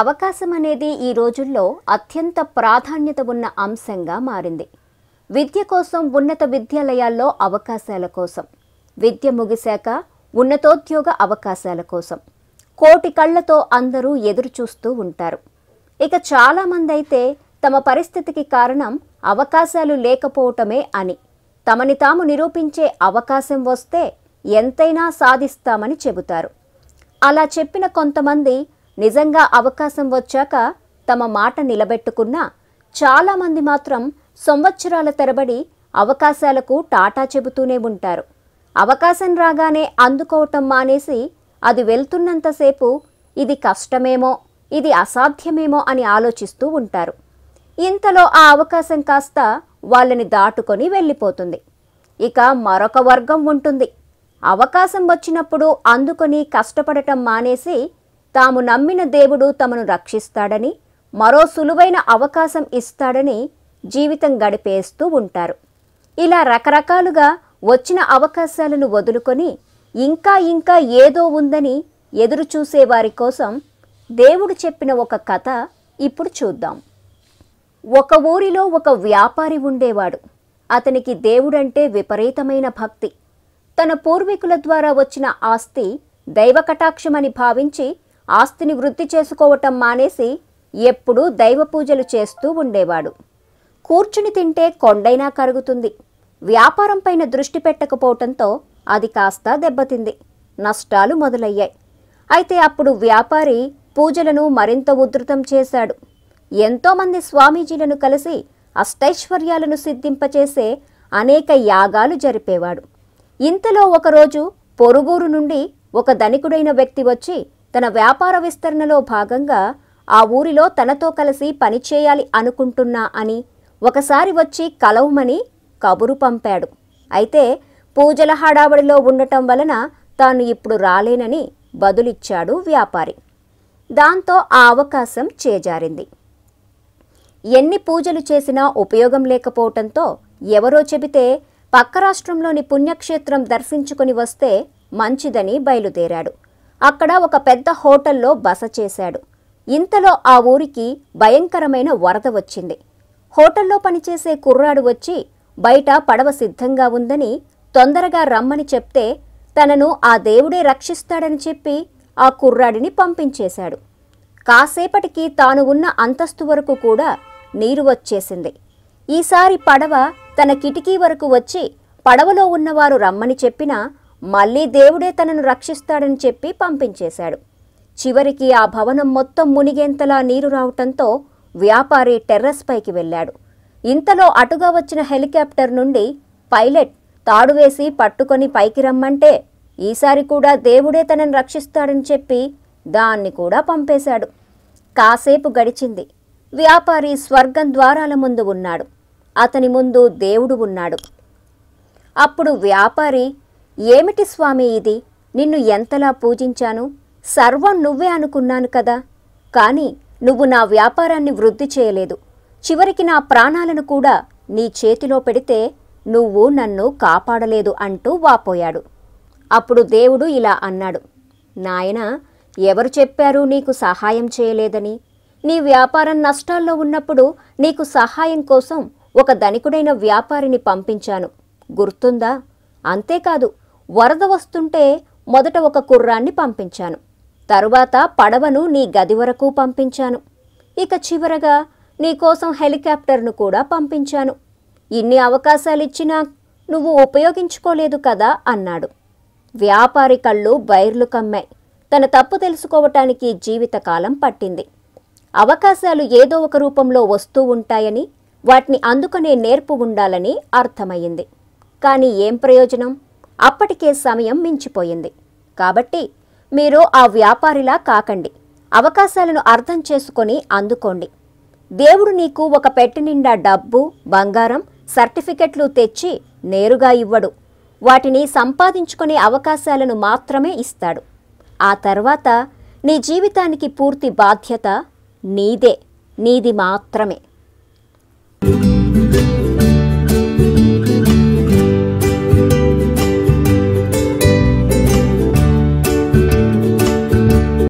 అవకాశం అనేది ఈ రోజుల్లో అత్యంత ప్రాధాన్యత ఉన్న అంశంగా మారింది విద్య కోసం ఉన్నత విద్యాలయాల్లో అవకాశాల కోసం విద్య ముగిశాక ఉన్నతోద్యోగ అవకాశాల కోసం కోటి కళ్లతో అందరూ ఎదురుచూస్తూ ఉంటారు ఇక చాలామంది అయితే తమ పరిస్థితికి కారణం అవకాశాలు లేకపోవటమే అని తమని తాము నిరూపించే అవకాశం వస్తే ఎంతైనా సాధిస్తామని చెబుతారు అలా చెప్పిన కొంతమంది నిజంగా అవకాశం వచ్చాక తమ మాట నిలబెట్టుకున్నా చాలామంది మాత్రం సంవత్సరాల తరబడి అవకాశాలకు టాటా చెబుతూనే ఉంటారు అవకాశం రాగానే అందుకోవటం మానేసి అది వెళ్తున్నంతసేపు ఇది కష్టమేమో ఇది అసాధ్యమేమో అని ఆలోచిస్తూ ఉంటారు ఇంతలో ఆ అవకాశం కాస్త వాళ్ళని దాటుకొని వెళ్ళిపోతుంది ఇక మరొక వర్గం ఉంటుంది అవకాశం వచ్చినప్పుడు అందుకొని కష్టపడటం మానేసి తాము నమ్మిన దేవుడు తమను రక్షిస్తాడని మరో సులువైన అవకాశం ఇస్తాడని జీవితం గడిపేస్తూ ఉంటారు ఇలా రకరకాలుగా వచ్చిన అవకాశాలను వదులుకొని ఇంకా ఇంకా ఏదో ఉందని ఎదురు చూసేవారి కోసం దేవుడు చెప్పిన ఒక కథ ఇప్పుడు చూద్దాం ఒక ఊరిలో ఒక వ్యాపారి ఉండేవాడు అతనికి దేవుడంటే విపరీతమైన భక్తి తన పూర్వీకుల ద్వారా వచ్చిన ఆస్తి దైవకటాక్షమని భావించి ఆస్తిని వృద్ధి చేసుకోవటం మానేసి ఎప్పుడూ దైవ పూజలు చేస్తూ ఉండేవాడు కూర్చుని తింటే కొండైనా కరుగుతుంది వ్యాపారం పైన దృష్టి పెట్టకపోవటంతో అది కాస్త దెబ్బతింది నష్టాలు మొదలయ్యాయి అయితే అప్పుడు వ్యాపారి పూజలను మరింత ఉధృతం చేశాడు ఎంతోమంది స్వామీజీలను కలిసి అష్టైశ్వర్యాలను సిద్ధింపచేసే అనేక యాగాలు జరిపేవాడు ఇంతలో ఒకరోజు పొరుగూరు నుండి ఒక ధనికుడైన వ్యక్తి వచ్చి తన వ్యాపార విస్తరణలో భాగంగా ఆ ఊరిలో తనతో కలిసి పనిచేయాలి అనుకుంటున్నా అని ఒకసారి వచ్చి కలవమని కబురు పంపాడు అయితే పూజల హడావడిలో ఉండటం వలన తాను ఇప్పుడు రాలేనని బదులిచ్చాడు వ్యాపారి దాంతో ఆ అవకాశం చేజారింది ఎన్ని పూజలు చేసినా ఉపయోగం లేకపోవటంతో ఎవరో చెబితే పక్క రాష్ట్రంలోని పుణ్యక్షేత్రం దర్శించుకుని వస్తే మంచిదని బయలుదేరాడు అక్కడ ఒక పెద్ద హోటల్లో బస చేశాడు ఇంతలో ఆ ఊరికి భయంకరమైన వరద వచ్చింది హోటల్లో పనిచేసే కుర్రాడు వచ్చి బయట పడవ సిద్ధంగా ఉందని తొందరగా రమ్మని చెప్తే తనను ఆ దేవుడే రక్షిస్తాడని చెప్పి ఆ కుర్రాడిని పంపించేశాడు కాసేపటికి తాను ఉన్న అంతస్తు వరకు కూడా నీరు వచ్చేసింది ఈసారి పడవ తన కిటికీ వరకు వచ్చి పడవలో ఉన్నవారు రమ్మని చెప్పినా మళ్ళీ దేవుడే తనను రక్షిస్తాడని చెప్పి పంపించేశాడు చివరికి ఆ భవనం మొత్తం మునిగేంతలా నీరు రావటంతో వ్యాపారి టెర్రస్ పైకి వెళ్ళాడు ఇంతలో అటుగా వచ్చిన హెలికాప్టర్ నుండి పైలట్ తాడువేసి పట్టుకొని పైకి రమ్మంటే ఈసారి కూడా దేవుడే తనను రక్షిస్తాడని చెప్పి దాన్ని కూడా పంపేశాడు కాసేపు గడిచింది వ్యాపారి స్వర్గం ద్వారాల ముందు ఉన్నాడు అతని ముందు దేవుడు ఉన్నాడు అప్పుడు వ్యాపారి ఏమిటి స్వామి ఇది నిన్ను ఎంతలా పూజించాను సర్వం నువ్వే అనుకున్నాను కదా కానీ నువ్వు నా వ్యాపారాన్ని వృద్ధి చేయలేదు చివరికి నా ప్రాణాలను కూడా నీ చేతిలో పెడితే నువ్వు నన్ను కాపాడలేదు అంటూ వాపోయాడు అప్పుడు దేవుడు ఇలా అన్నాడు నాయన ఎవరు చెప్పారు నీకు సహాయం చేయలేదని నీ వ్యాపారం నష్టాల్లో ఉన్నప్పుడు నీకు సహాయం కోసం ఒక ధనికుడైన వ్యాపారిని పంపించాను గుర్తుందా అంతేకాదు వరద వస్తుంటే మొదట ఒక కుర్రాన్ని పంపించాను తరువాత పడవను నీ గది వరకు పంపించాను ఇక చివరగా నీకోసం హెలికాప్టర్ను కూడా పంపించాను ఇన్ని అవకాశాలిచ్చినా నువ్వు ఉపయోగించుకోలేదు కదా అన్నాడు వ్యాపారి కళ్ళు బైర్లు కమ్మాయి తన తప్పు తెలుసుకోవటానికి జీవితకాలం పట్టింది అవకాశాలు ఏదో ఒక రూపంలో వస్తూ ఉంటాయని వాటిని అందుకునే నేర్పు ఉండాలని అర్థమయ్యింది కానీ ఏం ప్రయోజనం అప్పటికే సమయం మించిపోయింది కాబట్టి మీరు ఆ వ్యాపారిలా కాకండి అవకాశాలను అర్థం చేసుకొని అందుకోండి దేవుడు నీకు ఒక పెట్టి నిండా డబ్బు బంగారం సర్టిఫికెట్లు తెచ్చి నేరుగా ఇవ్వడు వాటిని సంపాదించుకునే అవకాశాలను మాత్రమే ఇస్తాడు ఆ తర్వాత నీ జీవితానికి పూర్తి బాధ్యత నీదే నీది మాత్రమే